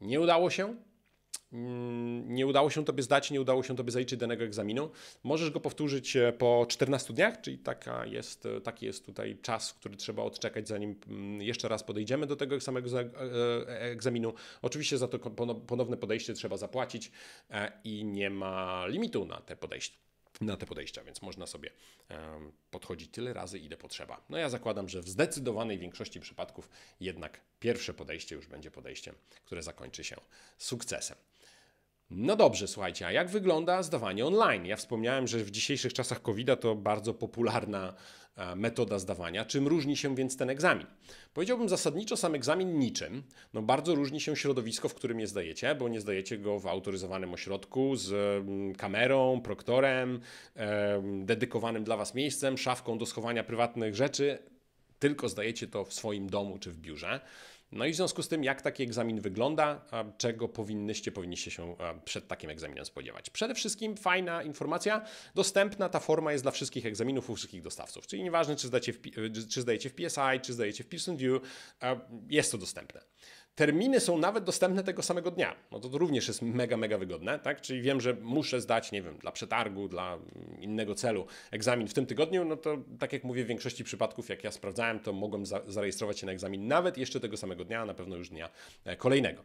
Nie udało się, Mm, nie udało się tobie zdać, nie udało się tobie zaliczyć danego egzaminu, możesz go powtórzyć e, po 14 dniach, czyli taka jest, e, taki jest tutaj czas, który trzeba odczekać, zanim mm, jeszcze raz podejdziemy do tego samego e, egzaminu. Oczywiście za to ponowne podejście trzeba zapłacić i nie ma limitu na te podejście na te podejścia, więc można sobie um, podchodzić tyle razy, ile potrzeba. No ja zakładam, że w zdecydowanej większości przypadków jednak pierwsze podejście już będzie podejściem, które zakończy się sukcesem. No dobrze, słuchajcie, a jak wygląda zdawanie online? Ja wspomniałem, że w dzisiejszych czasach covid to bardzo popularna e, metoda zdawania. Czym różni się więc ten egzamin? Powiedziałbym zasadniczo sam egzamin niczym. No bardzo różni się środowisko, w którym je zdajecie, bo nie zdajecie go w autoryzowanym ośrodku z mm, kamerą, proktorem, dedykowanym dla Was miejscem, szafką do schowania prywatnych rzeczy, tylko zdajecie to w swoim domu czy w biurze. No i w związku z tym, jak taki egzamin wygląda, czego powinnyście, powinniście się przed takim egzaminem spodziewać. Przede wszystkim fajna informacja, dostępna ta forma jest dla wszystkich egzaminów u wszystkich dostawców, czyli nieważne czy, zdacie w, czy zdajecie w PSI, czy zdajecie w Pearson View, jest to dostępne. Terminy są nawet dostępne tego samego dnia. No to, to również jest mega, mega wygodne, tak? Czyli wiem, że muszę zdać, nie wiem, dla przetargu, dla innego celu egzamin w tym tygodniu, no to tak jak mówię, w większości przypadków, jak ja sprawdzałem, to mogłem za zarejestrować się na egzamin nawet jeszcze tego samego dnia, a na pewno już dnia e, kolejnego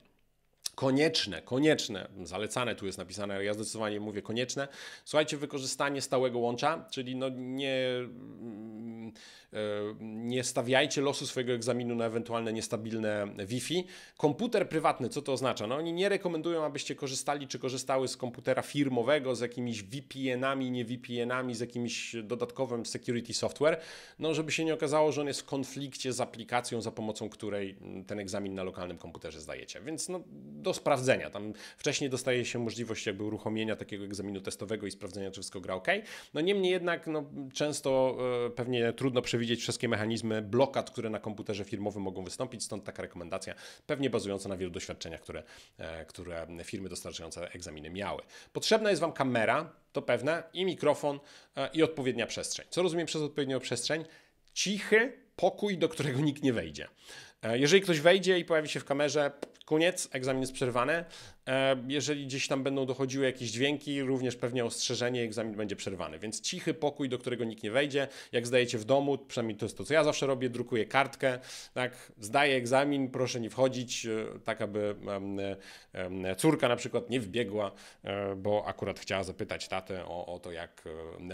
konieczne, konieczne, zalecane tu jest napisane, ale ja zdecydowanie mówię konieczne. Słuchajcie, wykorzystanie stałego łącza, czyli no nie, mm, e, nie stawiajcie losu swojego egzaminu na ewentualne niestabilne Wi-Fi. Komputer prywatny, co to oznacza? No oni nie rekomendują, abyście korzystali czy korzystały z komputera firmowego, z jakimiś VPN-ami, nie VPN-ami, z jakimś dodatkowym security software, no żeby się nie okazało, że on jest w konflikcie z aplikacją, za pomocą której ten egzamin na lokalnym komputerze zdajecie. Więc no, do do sprawdzenia. Tam wcześniej dostaje się możliwość jakby uruchomienia takiego egzaminu testowego i sprawdzenia, czy wszystko gra ok. No niemniej jednak no, często e, pewnie trudno przewidzieć wszystkie mechanizmy blokad, które na komputerze firmowym mogą wystąpić, stąd taka rekomendacja, pewnie bazująca na wielu doświadczeniach, które, e, które firmy dostarczające egzaminy miały. Potrzebna jest Wam kamera, to pewne, i mikrofon, e, i odpowiednia przestrzeń. Co rozumiem przez odpowiednią przestrzeń? Cichy pokój, do którego nikt nie wejdzie. E, jeżeli ktoś wejdzie i pojawi się w kamerze, koniec, egzamin jest przerwany. E, jeżeli gdzieś tam będą dochodziły jakieś dźwięki, również pewnie ostrzeżenie, egzamin będzie przerwany. Więc cichy pokój, do którego nikt nie wejdzie. Jak zdajecie w domu, przynajmniej to jest to, co ja zawsze robię, drukuję kartkę, tak, zdaję egzamin, proszę nie wchodzić, e, tak aby córka na przykład nie wbiegła, e, bo akurat chciała zapytać tatę o, o to, jak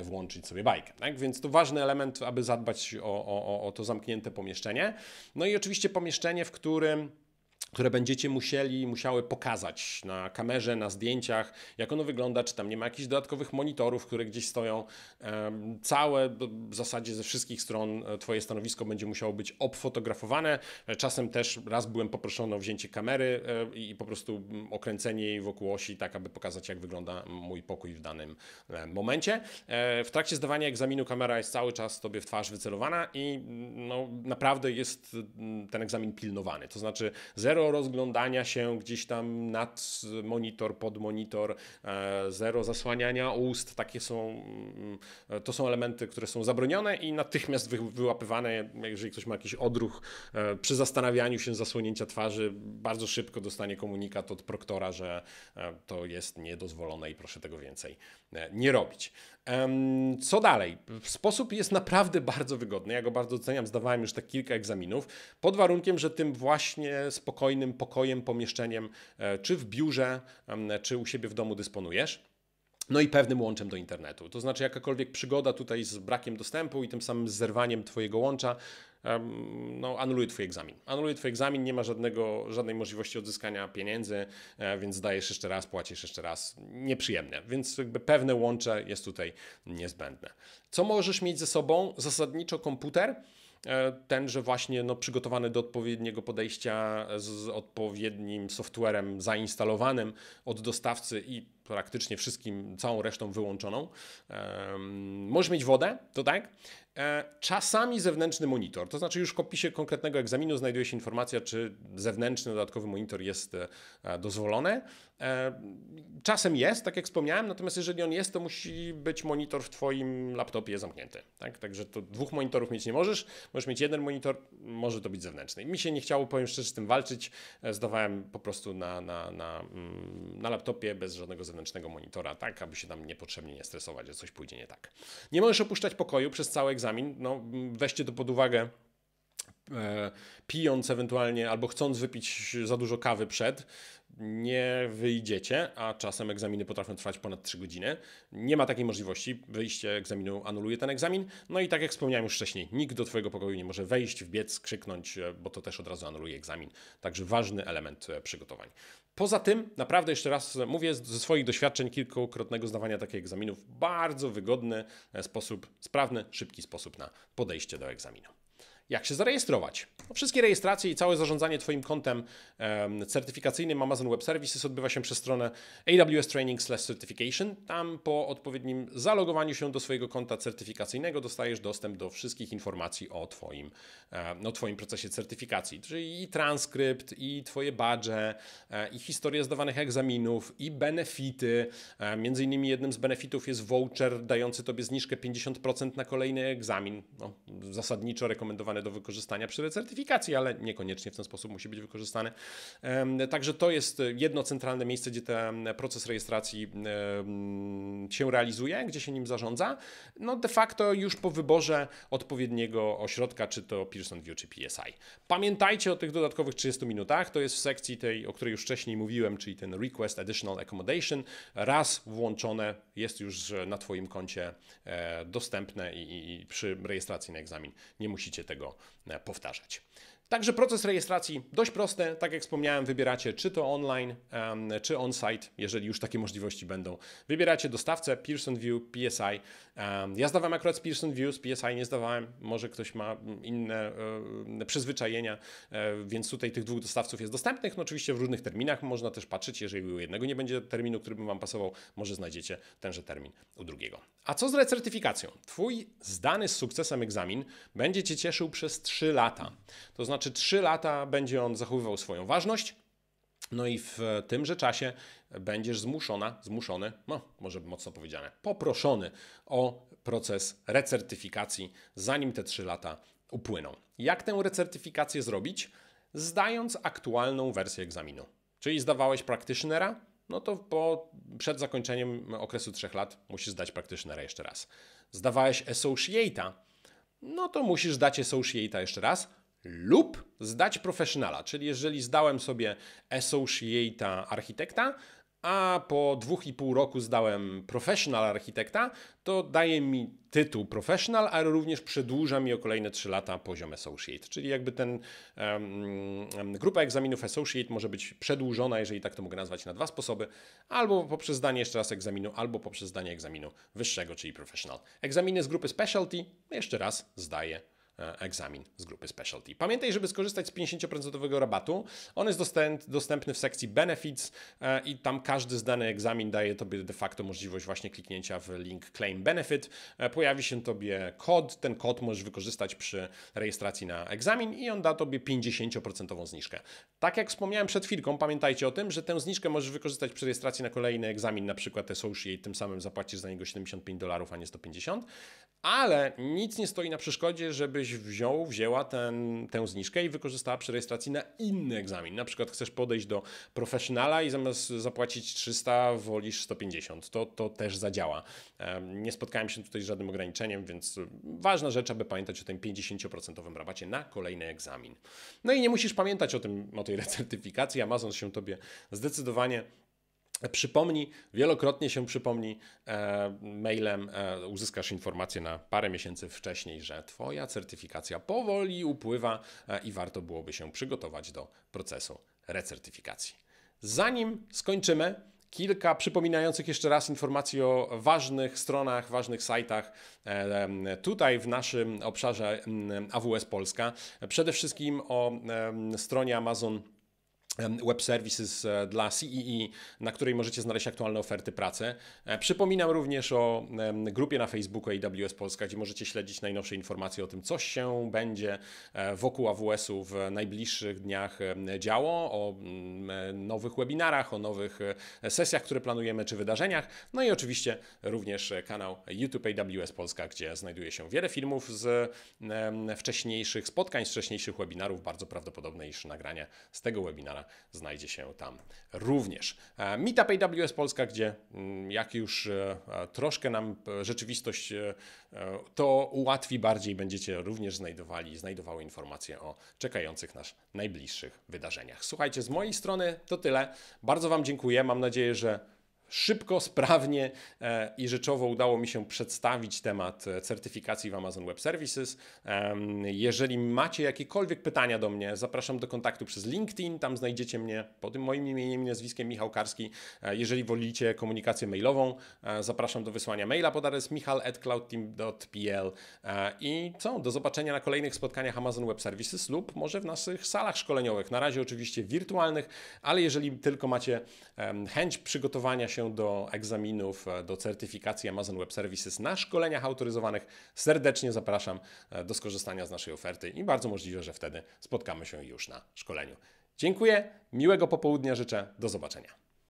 włączyć sobie bajkę. Tak? Więc to ważny element, aby zadbać o, o, o to zamknięte pomieszczenie. No i oczywiście pomieszczenie, w którym które będziecie musieli, musiały pokazać na kamerze, na zdjęciach, jak ono wygląda, czy tam nie ma jakichś dodatkowych monitorów, które gdzieś stoją. Całe, w zasadzie ze wszystkich stron e, Twoje stanowisko będzie musiało być obfotografowane. E, czasem też raz byłem poproszony o wzięcie kamery e, i po prostu okręcenie jej wokół osi, tak aby pokazać, jak wygląda mój pokój w danym momencie. W trakcie zdawania egzaminu kamera jest cały czas Tobie w twarz wycelowana i no, naprawdę jest ten egzamin pilnowany. To znaczy zero zero rozglądania się gdzieś tam nad monitor, pod monitor, e, zero zasłaniania ust. Takie są, mm, to są elementy, które są zabronione i natychmiast wyłapywane, jeżeli ktoś ma jakiś odruch e, przy zastanawianiu się zasłonięcia twarzy, bardzo szybko dostanie komunikat od proktora, że e, to jest niedozwolone i proszę tego więcej nie robić. Co dalej? Sposób jest naprawdę bardzo wygodny. Ja go bardzo doceniam. Zdawałem już tak kilka egzaminów. Pod warunkiem, że tym właśnie spokojnym pokojem, pomieszczeniem, e, czy w biurze, czy u siebie w domu dysponujesz. No i pewnym łączem do internetu. To znaczy, jakakolwiek przygoda tutaj z brakiem dostępu i tym samym zerwaniem Twojego łącza, no, anuluje Twój egzamin. Anuluje Twój egzamin, nie ma żadnego, żadnej możliwości odzyskania pieniędzy, e, więc dajesz jeszcze raz, płacisz jeszcze raz. Nieprzyjemne. Więc jakby pewne łącze jest tutaj niezbędne. Co możesz mieć ze sobą? Zasadniczo komputer e, ten, że właśnie no, przygotowany do odpowiedniego podejścia z odpowiednim softwarem zainstalowanym od dostawcy i praktycznie wszystkim, całą resztą wyłączoną. Możesz mieć wodę, to tak. E, czasami zewnętrzny monitor, to znaczy już w opisie konkretnego egzaminu znajduje się informacja, czy zewnętrzny dodatkowy monitor jest e, dozwolony. E, czasem jest, tak jak wspomniałem, natomiast jeżeli on jest, to musi być monitor w Twoim laptopie zamknięty. Tak? Także to dwóch monitorów mieć nie możesz, możesz mieć jeden monitor, może to być zewnętrzny. mi się nie chciało, powiem szczerze, z tym walczyć. Zdawałem po prostu na, na, na, mm, na laptopie bez żadnego zewnętrznego zewnętrznego monitora, tak aby się tam niepotrzebnie nie stresować, że coś pójdzie nie tak. Nie możesz opuszczać pokoju przez cały egzamin. No, weźcie to pod uwagę e, pijąc ewentualnie albo chcąc wypić za dużo kawy przed, nie wyjdziecie, a czasem egzaminy potrafią trwać ponad 3 godziny. Nie ma takiej możliwości, wyjście egzaminu anuluje ten egzamin. No i tak jak wspomniałem już wcześniej, nikt do Twojego pokoju nie może wejść, wbiec, krzyknąć, e, bo to też od razu anuluje egzamin. Także ważny element e, przygotowań. Poza tym, naprawdę jeszcze raz mówię, ze swoich doświadczeń kilkukrotnego zdawania takich egzaminów, bardzo wygodny e, sposób, sprawny, szybki sposób na podejście do egzaminu jak się zarejestrować. No, wszystkie rejestracje i całe zarządzanie Twoim kontem certyfikacyjnym Amazon Web Services odbywa się przez stronę AWS Training Certification. Tam po odpowiednim zalogowaniu się do swojego konta certyfikacyjnego dostajesz dostęp do wszystkich informacji o Twoim, o no, twoim procesie certyfikacji, czyli i transkrypt, i Twoje badże, e, i historię zdawanych egzaminów, i benefity. E, między innymi jednym z benefitów jest voucher dający Tobie zniżkę 50% na kolejny egzamin. No, zasadniczo rekomendowany do wykorzystania przy recertyfikacji, ale niekoniecznie w ten sposób musi być wykorzystane. Także to jest e, jedno centralne miejsce, gdzie ten e, proces rejestracji się realizuje, gdzie się nim zarządza. No de facto już po wyborze odpowiedniego ośrodka, czy to Pearson View, czy PSI. Pamiętajcie o tych dodatkowych 30 minutach, to jest w sekcji tej, o której już wcześniej mówiłem, czyli ten Request Additional Accommodation. Raz włączone jest już e, na Twoim koncie dostępne i przy rejestracji na egzamin nie musicie tego E, powtarzać. Także proces rejestracji dość prosty. Tak jak wspomniałem, wybieracie czy to online, czy on-site, jeżeli już takie możliwości będą. Wybieracie dostawcę Pearson View, PSI. Ja zdawałem akurat z Pearson View, z PSI nie zdawałem. Może ktoś ma inne przyzwyczajenia, e, więc tutaj tych dwóch dostawców jest dostępnych. No oczywiście w różnych terminach można też patrzeć. Jeżeli u jednego nie będzie terminu, który by Wam pasował, może znajdziecie tenże termin u drugiego. A co z recertyfikacją? Twój zdany z sukcesem egzamin będzie Cię cieszył przez 3 lata. To znaczy znaczy 3 lata będzie on zachowywał swoją ważność. No i w tymże czasie będziesz zmuszona, zmuszony, no może mocno powiedziane, poproszony o proces recertyfikacji, zanim te 3 lata upłyną. Jak tę recertyfikację zrobić? Zdając aktualną wersję egzaminu. Czyli zdawałeś praktycznera, no to po, przed zakończeniem okresu 3 lat musisz zdać praktycznera jeszcze raz. Zdawałeś associata, no to musisz dać associata jeszcze raz, lub zdać profesjonala, czyli jeżeli zdałem sobie associate'a architekta, a po dwóch i pół roku zdałem professional architekta, to daje mi tytuł professional, ale również przedłuża mi o kolejne 3 lata poziom associate. Czyli jakby ten um, grupa egzaminów associate może być przedłużona, jeżeli tak to mogę nazwać, na dwa sposoby, albo poprzez zdanie jeszcze raz egzaminu, albo poprzez zdanie egzaminu wyższego, czyli professional. Egzaminy z grupy specialty jeszcze raz zdaję E, egzamin z grupy Specialty. Pamiętaj, żeby skorzystać z 50% rabatu. On jest dostępny w sekcji Benefits e, i tam każdy zdany egzamin daje Tobie de facto możliwość właśnie kliknięcia w link Claim Benefit. E, pojawi się Tobie kod, ten kod możesz wykorzystać przy rejestracji na egzamin i on da Tobie 50% zniżkę. Tak jak wspomniałem przed chwilką, pamiętajcie o tym, że tę zniżkę możesz wykorzystać przy rejestracji na kolejny egzamin, na przykład Associate, tym samym zapłacisz za niego 75 dolarów, a nie 150, ale nic nie stoi na przeszkodzie, żeby wziął, wzięła ten, tę zniżkę i wykorzystała przy rejestracji na inny egzamin. Na przykład chcesz podejść do profesjonala i zamiast zapłacić 300, wolisz 150. To, to też zadziała. Nie spotkałem się tutaj z żadnym ograniczeniem, więc ważna rzecz, aby pamiętać o tym 50% rabacie na kolejny egzamin. No i nie musisz pamiętać o tym, o tej <laughs> recertyfikacji. Amazon się tobie zdecydowanie przypomni, wielokrotnie się przypomni e, mailem, e, uzyskasz informację na parę miesięcy wcześniej, że Twoja certyfikacja powoli upływa e, i warto byłoby się przygotować do procesu recertyfikacji. Zanim skończymy, kilka przypominających jeszcze raz informacji o ważnych stronach, ważnych sajtach e, e, tutaj w naszym obszarze AWS Polska. Przede wszystkim o e, stronie Amazon web services e, dla CEE, e, na której możecie znaleźć aktualne oferty pracy. E, przypominam również o grupie na Facebooku AWS Polska, gdzie możecie śledzić najnowsze informacje o tym, co się będzie wokół AWS-u w najbliższych dniach działo, o mm, nowych webinarach, o nowych sesjach, które planujemy, czy wydarzeniach. No i oczywiście również kanał YouTube AWS Polska, gdzie znajduje się wiele filmów z wcześniejszych spotkań, z wcześniejszych webinarów. Bardzo prawdopodobne, iż nagrania z tego webinara znajdzie się tam również. E, Meetup AWS Polska, gdzie mm, jak już e, e, troszkę nam rzeczywistość to ułatwi bardziej, będziecie również znajdowali, znajdowały informacje o czekających nas najbliższych wydarzeniach. Słuchajcie, z mojej strony to tyle. Bardzo Wam dziękuję. Mam nadzieję, że Szybko, sprawnie e, i rzeczowo udało mi się przedstawić temat e, certyfikacji w Amazon Web Services. Jeżeli macie jakiekolwiek pytania do mnie, zapraszam do kontaktu przez LinkedIn. Tam znajdziecie mnie pod tym moim imieniem i nazwiskiem Michał Karski. E, jeżeli wolicie komunikację mailową, zapraszam do wysłania maila pod adres michal.cloudteam.pl. I co? Do zobaczenia na kolejnych spotkaniach Amazon Web Services lub może w naszych salach szkoleniowych. Na razie oczywiście wirtualnych, ale jeżeli tylko macie chęć przygotowania się do egzaminów, e, do certyfikacji Amazon Web Services na szkoleniach autoryzowanych. Serdecznie zapraszam e, do skorzystania z naszej oferty i bardzo możliwe, że wtedy spotkamy się już na szkoleniu. Dziękuję, miłego popołudnia życzę, do zobaczenia.